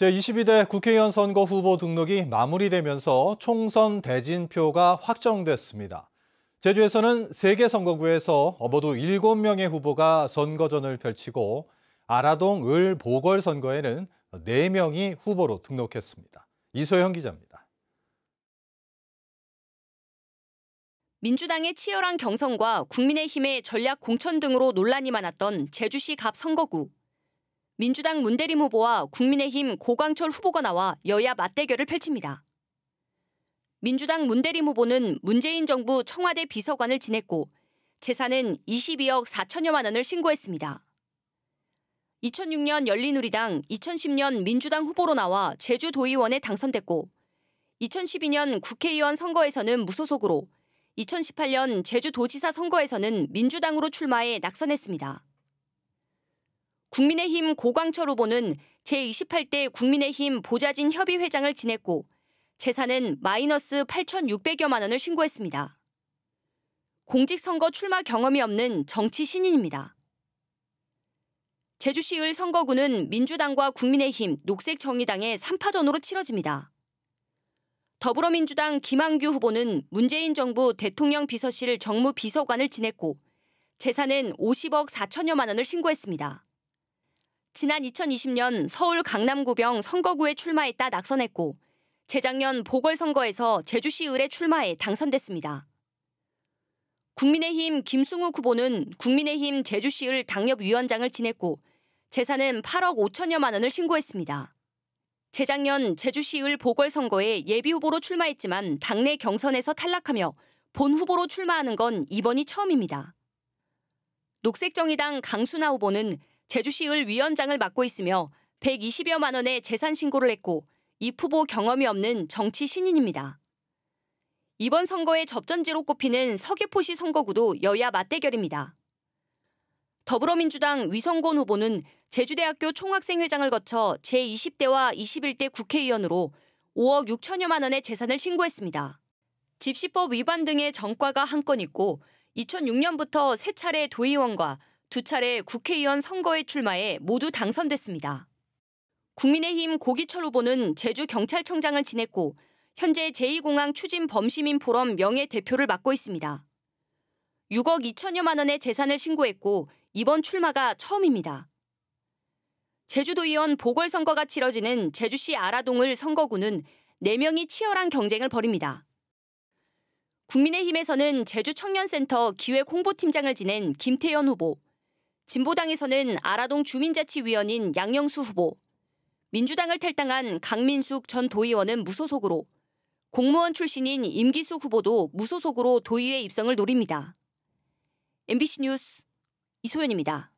제22대 국회의원 선거 후보 등록이 마무리되면서 총선 대진표가 확정됐습니다. 제주에서는 3개 선거구에서 모두 7명의 후보가 선거전을 펼치고 아라동 을 보궐선거에는 4명이 후보로 등록했습니다. 이소영 기자입니다. 민주당의 치열한 경선과 국민의힘의 전략 공천 등으로 논란이 많았던 제주시 갑 선거구. 민주당 문대림 후보와 국민의힘 고광철 후보가 나와 여야 맞대결을 펼칩니다. 민주당 문대림 후보는 문재인 정부 청와대 비서관을 지냈고 재산은 22억 4천여만 원을 신고했습니다. 2006년 열린우리당, 2010년 민주당 후보로 나와 제주도의원에 당선됐고 2012년 국회의원 선거에서는 무소속으로 2018년 제주도지사 선거에서는 민주당으로 출마해 낙선했습니다. 국민의힘 고광철 후보는 제28대 국민의힘 보좌진 협의회장을 지냈고 재산은 마이너스 8,600여만 원을 신고했습니다. 공직선거 출마 경험이 없는 정치 신인입니다. 제주시의 선거구는 민주당과 국민의힘, 녹색정의당의 3파전으로 치러집니다. 더불어민주당 김한규 후보는 문재인 정부 대통령 비서실 정무비서관을 지냈고 재산은 50억 4천여만 원을 신고했습니다. 지난 2020년 서울 강남구병 선거구에 출마했다 낙선했고 재작년 보궐선거에서 제주시 의뢰 출마해 당선됐습니다. 국민의힘 김승우 후보는 국민의힘 제주시을 당협위원장을 지냈고 재산은 8억 5천여만 원을 신고했습니다. 재작년 제주시을 보궐선거에 예비후보로 출마했지만 당내 경선에서 탈락하며 본 후보로 출마하는 건 이번이 처음입니다. 녹색정의당 강순나 후보는 제주시을 위원장을 맡고 있으며 120여만 원의 재산 신고를 했고 입후보 경험이 없는 정치 신인입니다. 이번 선거의 접전지로 꼽히는 서귀포시 선거구도 여야 맞대결입니다. 더불어민주당 위성곤 후보는 제주대학교 총학생회장을 거쳐 제20대와 21대 국회의원으로 5억 6천여만 원의 재산을 신고했습니다. 집시법 위반 등의 전과가 한 건 있고 2006년부터 세 차례 도의원과 두 차례 국회의원 선거에 출마해 모두 당선됐습니다. 국민의힘 고기철 후보는 제주 경찰청장을 지냈고 현재 제2공항 추진 범시민 포럼 명예 대표를 맡고 있습니다. 6억 2천여만 원의 재산을 신고했고 이번 출마가 처음입니다. 제주도의원 보궐선거가 치러지는 제주시 아라동을 선거구는 4명이 치열한 경쟁을 벌입니다. 국민의힘에서는 제주청년센터 기획홍보팀장을 지낸 김태현 후보, 진보당에서는 아라동 주민자치위원인 양영수 후보, 민주당을 탈당한 강민숙 전 도의원은 무소속으로, 공무원 출신인 임기수 후보도 무소속으로 도의회 입성을 노립니다. MBC 뉴스 이소연입니다.